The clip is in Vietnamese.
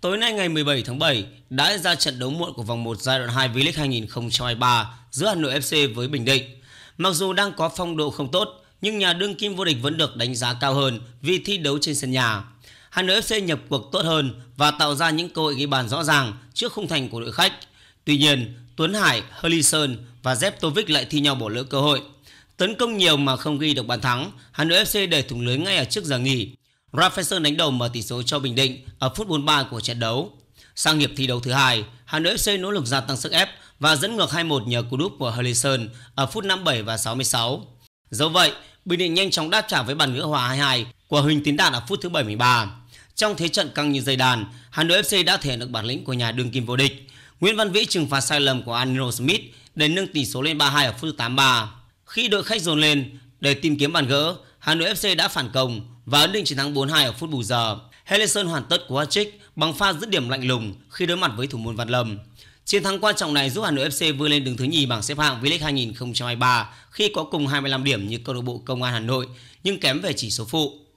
Tối nay ngày 17 tháng 7 đã ra trận đấu muộn của vòng 1 giai đoạn 2 V-League 2023 giữa Hà Nội FC với Bình Định. Mặc dù đang có phong độ không tốt, nhưng nhà đương kim vô địch vẫn được đánh giá cao hơn vì thi đấu trên sân nhà. Hà Nội FC nhập cuộc tốt hơn và tạo ra những cơ hội ghi bàn rõ ràng trước khung thành của đội khách. Tuy nhiên, Tuấn Hải, Hurley và Zeptovic lại thi nhau bỏ lỡ cơ hội. Tấn công nhiều mà không ghi được bàn thắng, Hà Nội FC để thủng lưới ngay ở trước giờ nghỉ. Rafaelson đánh đầu mở tỷ số cho Bình Định ở phút 43 của trận đấu. Sang hiệp thi đấu thứ hai, Hà Nội FC nỗ lực gia tăng sức ép và dẫn ngược 2-1 nhờ cú đúp của Hurlison ở phút 57 và 66. Dẫu vậy, Bình Định nhanh chóng đáp trả với bàn gỡ hòa 2-2 của Huỳnh Tiến Đạt ở phút thứ 73. Trong thế trận căng như dây đàn, Hà Nội FC đã thể được bản lĩnh của nhà đương kim vô địch. Nguyễn Văn Vĩ trừng phạt sai lầm của Aniro Smith để nâng tỷ số lên 3-2 ở phút 83. Khi đội khách dồn lên để tìm kiếm bàn gỡ, Hà Nội FC đã phản công và ấn định chiến thắng 4-2 ở phút bù giờ. Henderson hoàn tất cú hat-trick bằng pha dứt điểm lạnh lùng khi đối mặt với thủ môn Văn Lâm. Chiến thắng quan trọng này giúp Hà Nội FC vươn lên đứng thứ nhì bảng xếp hạng V-League 2023 khi có cùng 25 điểm như câu lạc bộ Công an Hà Nội nhưng kém về chỉ số phụ.